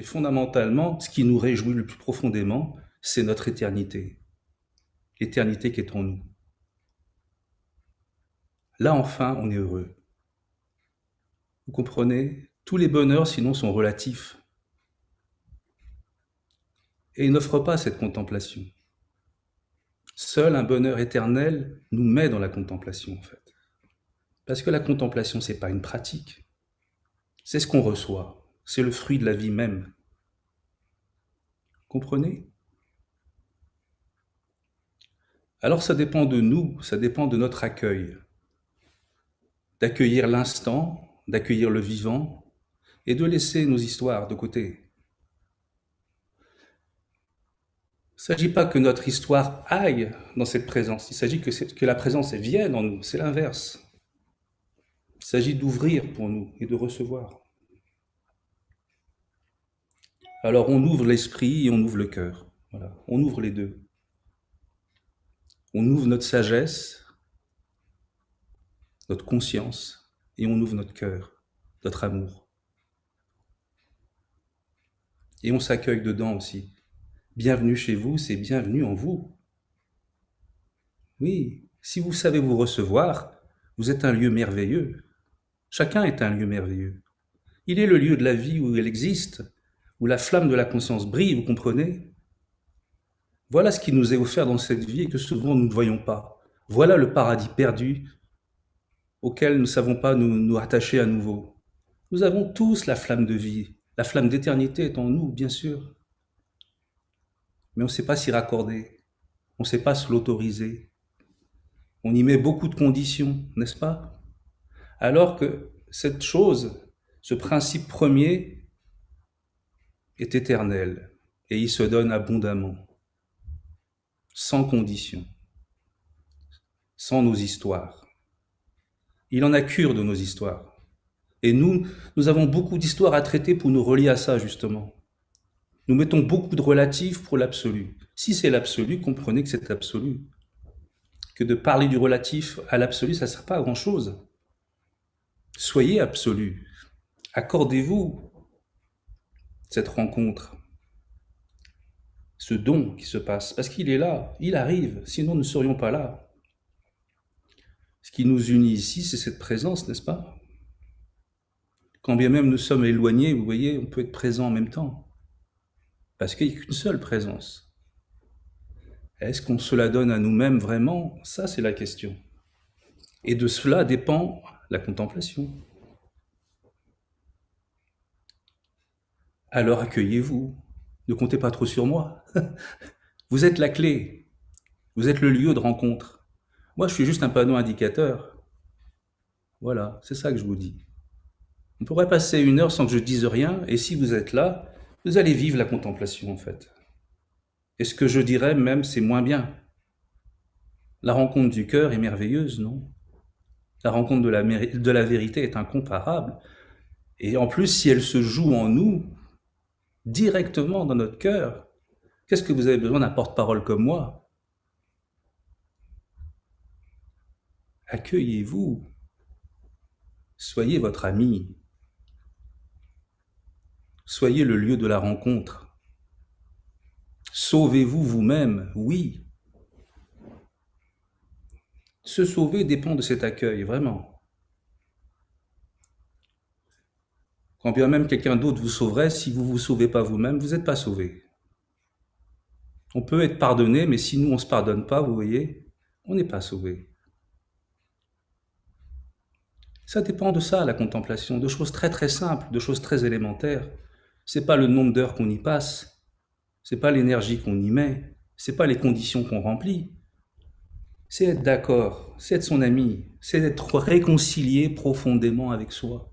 Et fondamentalement, ce qui nous réjouit le plus profondément, c'est notre éternité. L'éternité qui est en nous. Là, enfin, on est heureux. Vous comprenez Tous les bonheurs, sinon, sont relatifs. Et ils n'offrent pas cette contemplation. Seul un bonheur éternel nous met dans la contemplation, en fait. Parce que la contemplation, ce n'est pas une pratique, c'est ce qu'on reçoit c'est le fruit de la vie même. Comprenez Alors ça dépend de nous, ça dépend de notre accueil. D'accueillir l'instant, d'accueillir le vivant et de laisser nos histoires de côté. Il ne s'agit pas que notre histoire aille dans cette présence, il s'agit que, que, la présence vienne en nous, c'est l'inverse. Il s'agit d'ouvrir pour nous et de recevoir. Alors on ouvre l'esprit et on ouvre le cœur. Voilà. On ouvre les deux. On ouvre notre sagesse, notre conscience, et on ouvre notre cœur, notre amour. Et on s'accueille dedans aussi. Bienvenue chez vous, c'est bienvenue en vous. Oui, si vous savez vous recevoir, vous êtes un lieu merveilleux. Chacun est un lieu merveilleux. Il est le lieu de la vie où elle existe, où la flamme de la conscience brille, vous comprenez Voilà ce qui nous est offert dans cette vie et que souvent nous ne voyons pas. Voilà le paradis perdu auquel nous ne savons pas nous, nous attacher à nouveau. Nous avons tous la flamme de vie, la flamme d'éternité est en nous, bien sûr. Mais on ne sait pas s'y raccorder, on ne sait pas se l'autoriser. On y met beaucoup de conditions, n'est-ce pas Alors que cette chose, ce principe premier, est éternel et il se donne abondamment, sans condition, sans nos histoires. Il en a cure de nos histoires. Et nous, nous avons beaucoup d'histoires à traiter pour nous relier à ça, justement. Nous mettons beaucoup de relatifs pour l'absolu. Si c'est l'absolu, comprenez que c'est absolu. Que de parler du relatif à l'absolu, ça ne sert pas à grand-chose. Soyez absolu. Accordez-vous cette rencontre, ce don qui se passe, parce qu'il est là, il arrive, sinon nous ne serions pas là. Ce qui nous unit ici, c'est cette présence, n'est-ce pas Quand bien même nous sommes éloignés, vous voyez, on peut être présent en même temps, parce qu'il n'y a qu'une seule présence. Est-ce qu'on se la donne à nous-mêmes vraiment Ça, c'est la question. Et de cela dépend la contemplation. alors accueillez-vous. Ne comptez pas trop sur moi. Vous êtes la clé. Vous êtes le lieu de rencontre. Moi, je suis juste un panneau indicateur. Voilà, c'est ça que je vous dis. On pourrait passer une heure sans que je dise rien, et si vous êtes là, vous allez vivre la contemplation en fait. Et ce que je dirais même, c'est moins bien. La rencontre du cœur est merveilleuse, non La rencontre de la, de la vérité est incomparable. Et en plus, si elle se joue en nous, directement dans notre cœur. Qu'est-ce que vous avez besoin d'un porte-parole comme moi Accueillez-vous. Soyez votre ami. Soyez le lieu de la rencontre. Sauvez-vous vous-même, oui. Se sauver dépend de cet accueil, vraiment. Quand bien même quelqu'un d'autre vous sauverait, si vous ne vous sauvez pas vous-même, vous n'êtes pas sauvé. On peut être pardonné, mais si nous, on ne se pardonne pas, vous voyez, on n'est pas sauvé. Ça dépend de ça, la contemplation, de choses très très simples, de choses très élémentaires. C'est pas le nombre d'heures qu'on y passe, c'est pas l'énergie qu'on y met, c'est pas les conditions qu'on remplit. C'est être d'accord, c'est être son ami, c'est être réconcilié profondément avec soi.